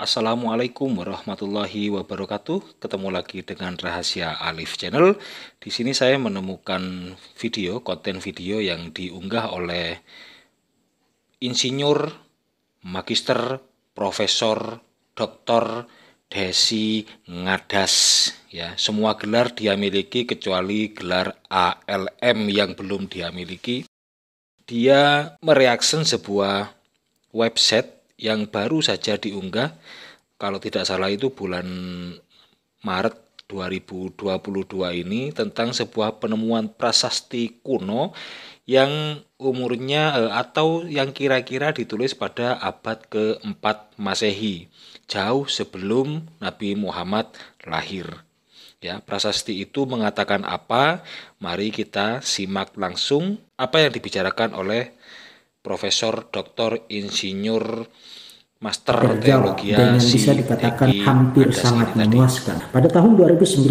Assalamualaikum warahmatullahi wabarakatuh. Ketemu lagi dengan Rahasia Alif Channel. Di sini saya menemukan video, konten video yang diunggah oleh Insinyur, Magister, Profesor, Doktor Desi Ngadas ya. Semua gelar dia miliki kecuali gelar ALM yang belum dia miliki. Dia mereaksi sebuah website yang baru saja diunggah kalau tidak salah itu bulan Maret 2022 ini tentang sebuah penemuan prasasti kuno yang umurnya eh, atau yang kira-kira ditulis pada abad keempat Masehi, jauh sebelum Nabi Muhammad lahir. Ya, prasasti itu mengatakan apa? Mari kita simak langsung apa yang dibicarakan oleh Profesor Doktor, Insinyur Master berjawab Teologi yang bisa dikatakan hampir sangat memuaskan. Pada tahun 2019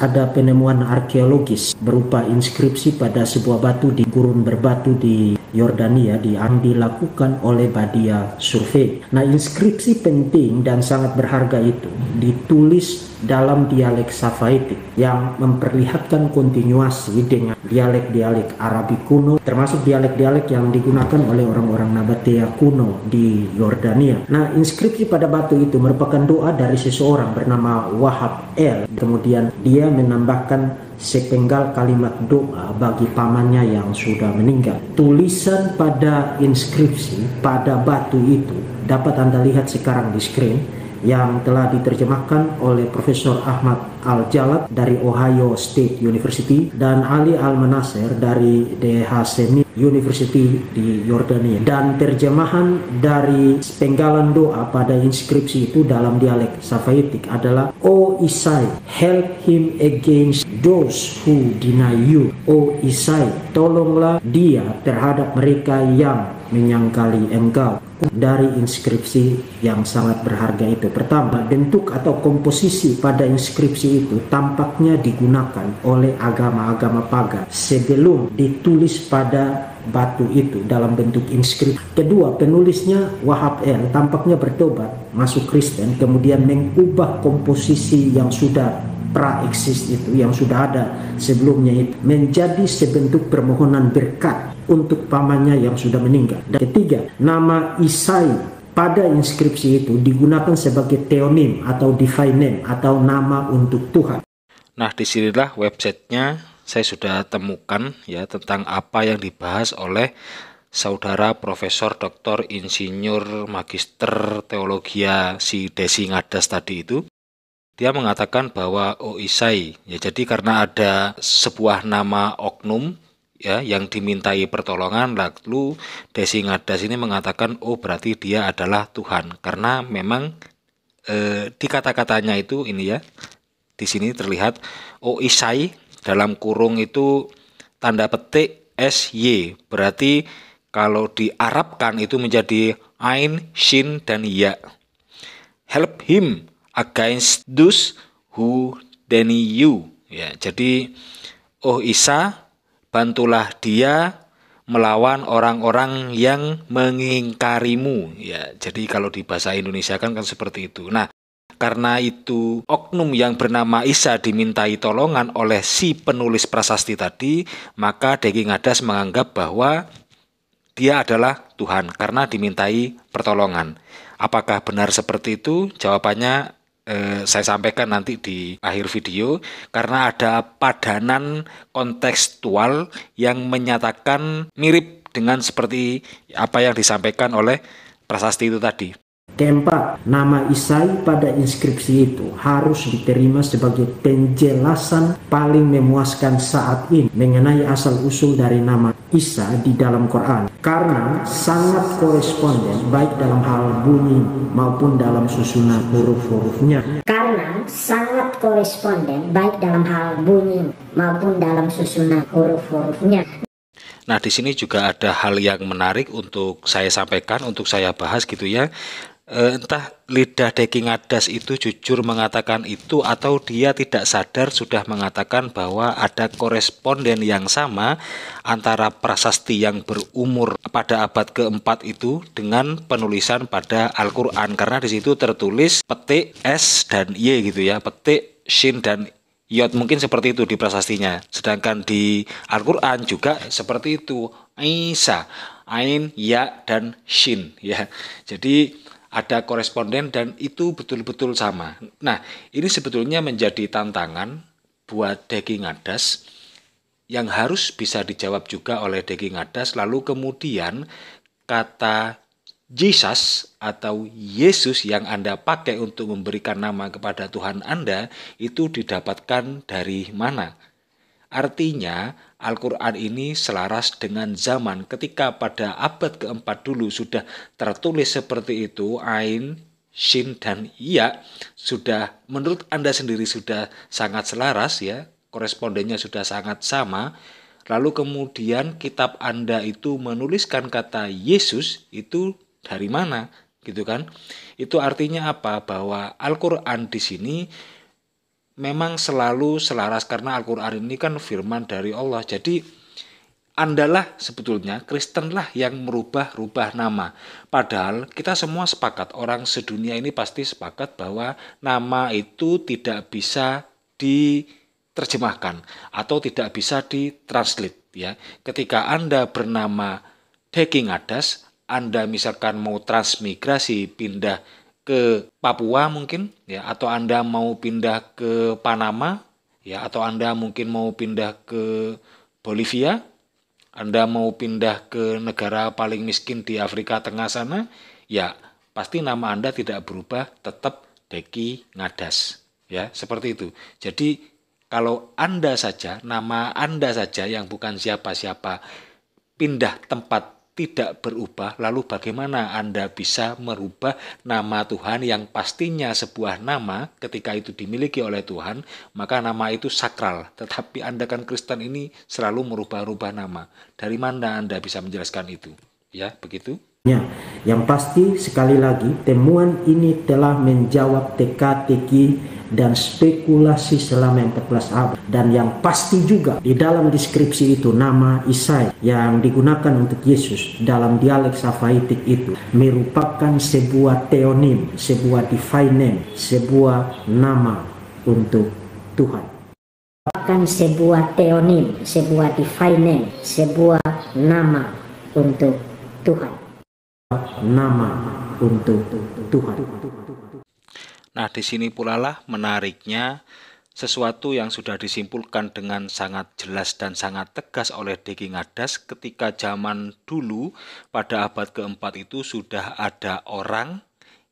ada penemuan arkeologis berupa inskripsi pada sebuah batu di gurun berbatu di Yordania yang dilakukan oleh Badia Survei. Nah, inskripsi penting dan sangat berharga itu ditulis dalam dialek Safaitik yang memperlihatkan kontinuasi dengan dialek-dialek Arabi kuno termasuk dialek-dialek yang digunakan oleh orang-orang Nabatea kuno di Yordania. Nah, inskripsi pada batu itu merupakan doa dari seseorang bernama Wahab El. Kemudian dia menambahkan sepenggal kalimat doa bagi pamannya yang sudah meninggal. Tulisan pada inskripsi pada batu itu dapat Anda lihat sekarang di screen yang telah diterjemahkan oleh Profesor Ahmad al jalat dari Ohio State University dan Ali Al-Manasir dari DHC University di Yordania dan terjemahan dari penggalan doa pada inskripsi itu dalam dialek Safaitik adalah O Isai help him against those who deny you O Isai tolonglah dia terhadap mereka yang menyangkali Engkau dari inskripsi yang sangat berharga itu. Pertama, bentuk atau komposisi pada inskripsi itu tampaknya digunakan oleh agama-agama pagan sebelum ditulis pada batu itu dalam bentuk inskripsi. Kedua, penulisnya Wahab El tampaknya bertobat, masuk Kristen, kemudian mengubah komposisi yang sudah pra exist itu yang sudah ada sebelumnya itu menjadi sebentuk permohonan berkat untuk pamannya yang sudah meninggal. Dan ketiga, nama Isai pada inskripsi itu digunakan sebagai teonim atau divine name atau nama untuk Tuhan. Nah, disinilah websitenya saya sudah temukan ya tentang apa yang dibahas oleh saudara Profesor Doktor, Insinyur Magister Teologia si Desi Ngadas tadi itu dia mengatakan bahwa Oisai oh, ya jadi karena ada sebuah nama oknum ya yang dimintai pertolongan lalu Desi Ngadas ini mengatakan oh berarti dia adalah Tuhan karena memang eh, di kata-katanya itu ini ya di sini terlihat Oisai oh, dalam kurung itu tanda petik S-Y, berarti kalau di diarabkan itu menjadi Ain, Shin, dan Ya. Help him against those who deny you. Ya, jadi oh Isa, bantulah dia melawan orang-orang yang mengingkarimu. Ya, jadi kalau di bahasa Indonesia kan kan seperti itu. Nah, karena itu oknum yang bernama Isa dimintai tolongan oleh si penulis prasasti tadi, maka Deki Ngadas menganggap bahwa dia adalah Tuhan karena dimintai pertolongan. Apakah benar seperti itu? Jawabannya eh, saya sampaikan nanti di akhir video karena ada padanan kontekstual yang menyatakan mirip dengan seperti apa yang disampaikan oleh prasasti itu tadi. Keempat, nama Isai pada inskripsi itu harus diterima sebagai penjelasan paling memuaskan saat ini mengenai asal-usul dari nama Isa di dalam Quran karena sangat koresponden baik dalam hal bunyi maupun dalam susunan huruf-hurufnya. Karena sangat koresponden baik dalam hal bunyi maupun dalam susunan huruf-hurufnya. Nah, di sini juga ada hal yang menarik untuk saya sampaikan, untuk saya bahas gitu ya. Eh, entah lidah Daging Adas itu jujur mengatakan itu atau dia tidak sadar sudah mengatakan bahwa ada koresponden yang sama antara prasasti yang berumur pada abad keempat itu dengan penulisan pada Al-Quran karena di situ tertulis petik S dan Y gitu ya petik Shin dan Yot mungkin seperti itu di prasastinya. Sedangkan di Al-Quran juga seperti itu. Isa, Ain, Ya, dan Shin. Ya. Jadi ada koresponden dan itu betul-betul sama. Nah, ini sebetulnya menjadi tantangan buat daging adas yang harus bisa dijawab juga oleh daging adas lalu kemudian kata Jesus atau Yesus yang Anda pakai untuk memberikan nama kepada Tuhan Anda itu didapatkan dari mana? Artinya, Al-Quran ini selaras dengan zaman ketika pada abad keempat dulu sudah tertulis seperti itu, Ain, Shin, dan Ya sudah menurut Anda sendiri sudah sangat selaras ya, korespondennya sudah sangat sama, lalu kemudian kitab Anda itu menuliskan kata Yesus itu dari mana gitu kan? Itu artinya apa? Bahwa Al-Qur'an di sini memang selalu selaras karena Al-Quran ini kan firman dari Allah. Jadi andalah sebetulnya Kristenlah yang merubah-rubah nama. Padahal kita semua sepakat, orang sedunia ini pasti sepakat bahwa nama itu tidak bisa diterjemahkan atau tidak bisa ditranslate. Ya, ketika Anda bernama Deking Adas, Anda misalkan mau transmigrasi pindah ke Papua mungkin ya atau Anda mau pindah ke Panama ya atau Anda mungkin mau pindah ke Bolivia, Anda mau pindah ke negara paling miskin di Afrika Tengah sana, ya pasti nama Anda tidak berubah, tetap Deki Ngadas ya, seperti itu. Jadi kalau Anda saja, nama Anda saja yang bukan siapa-siapa pindah tempat tidak berubah, lalu bagaimana Anda bisa merubah nama Tuhan yang pastinya sebuah nama ketika itu dimiliki oleh Tuhan, maka nama itu sakral. Tetapi Anda kan Kristen ini selalu merubah-rubah nama. Dari mana Anda bisa menjelaskan itu? Ya, begitu. Ya, yang pasti sekali lagi temuan ini telah menjawab teka-teki dan spekulasi selama 14 abad dan yang pasti juga di dalam deskripsi itu nama Isai yang digunakan untuk Yesus dalam dialek Safaitik itu merupakan sebuah teonim, sebuah divine name, sebuah nama untuk Tuhan merupakan sebuah teonim, sebuah divine name, sebuah nama untuk Tuhan nama untuk Tuhan. Nah, di sini pula lah menariknya sesuatu yang sudah disimpulkan dengan sangat jelas dan sangat tegas oleh Deki Ngadas ketika zaman dulu pada abad keempat itu sudah ada orang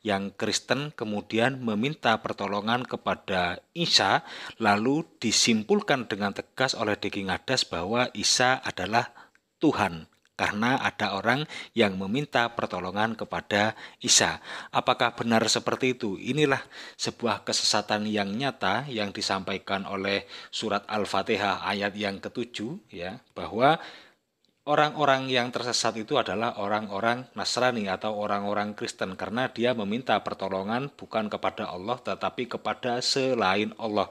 yang Kristen kemudian meminta pertolongan kepada Isa lalu disimpulkan dengan tegas oleh Deki Ngadas bahwa Isa adalah Tuhan karena ada orang yang meminta pertolongan kepada Isa. Apakah benar seperti itu? Inilah sebuah kesesatan yang nyata yang disampaikan oleh surat Al-Fatihah ayat yang ketujuh ya, bahwa orang-orang yang tersesat itu adalah orang-orang Nasrani atau orang-orang Kristen karena dia meminta pertolongan bukan kepada Allah tetapi kepada selain Allah.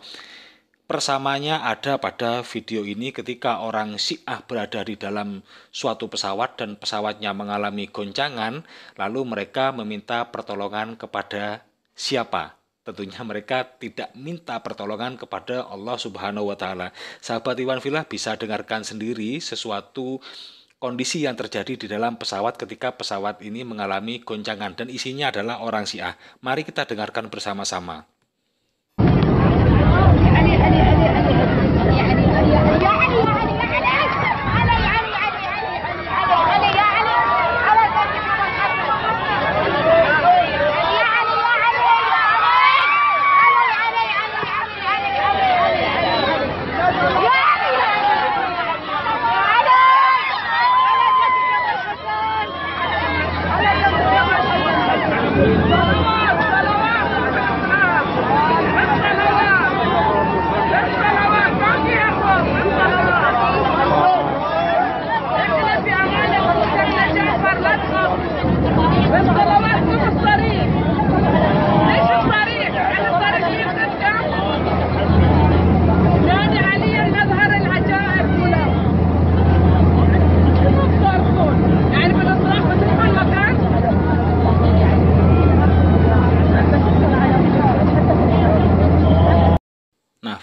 Persamanya ada pada video ini ketika orang Syiah berada di dalam suatu pesawat dan pesawatnya mengalami goncangan, lalu mereka meminta pertolongan kepada siapa? Tentunya mereka tidak minta pertolongan kepada Allah Subhanahu wa taala. Sahabat Iwan Filah bisa dengarkan sendiri sesuatu kondisi yang terjadi di dalam pesawat ketika pesawat ini mengalami goncangan dan isinya adalah orang Syiah. Mari kita dengarkan bersama-sama. عليه أن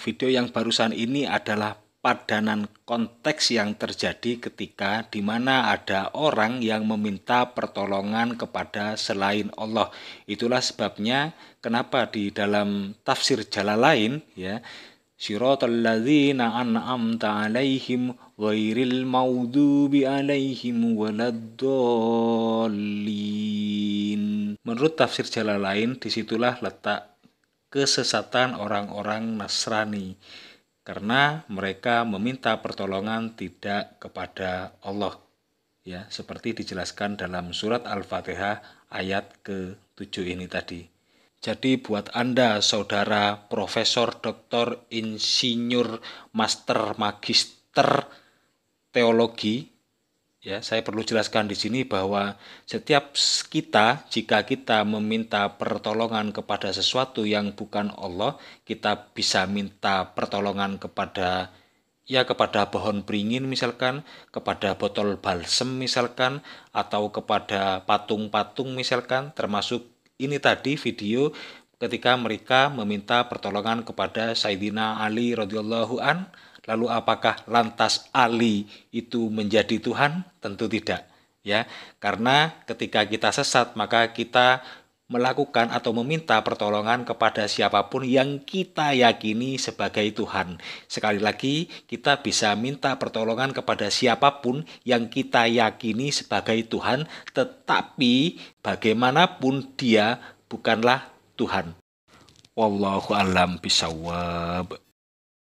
video yang barusan ini adalah padanan konteks yang terjadi ketika di mana ada orang yang meminta pertolongan kepada selain Allah. Itulah sebabnya kenapa di dalam tafsir Jalalain ya Siratal ladzina an'amta 'alaihim ghairil maghdubi 'alaihim waladdallin. Menurut tafsir jala Jalalain disitulah letak kesesatan orang-orang Nasrani karena mereka meminta pertolongan tidak kepada Allah ya seperti dijelaskan dalam surat Al-Fatihah ayat ke-7 ini tadi. Jadi buat Anda saudara profesor, doktor, insinyur, master, magister teologi Ya, saya perlu jelaskan di sini bahwa setiap kita jika kita meminta pertolongan kepada sesuatu yang bukan Allah, kita bisa minta pertolongan kepada ya kepada pohon beringin misalkan, kepada botol balsem misalkan atau kepada patung-patung misalkan termasuk ini tadi video ketika mereka meminta pertolongan kepada Saidina Ali radhiyallahu an Lalu apakah lantas Ali itu menjadi Tuhan? Tentu tidak, ya. Karena ketika kita sesat maka kita melakukan atau meminta pertolongan kepada siapapun yang kita yakini sebagai Tuhan. Sekali lagi, kita bisa minta pertolongan kepada siapapun yang kita yakini sebagai Tuhan, tetapi bagaimanapun dia bukanlah Tuhan. Wallahu alam bisawab.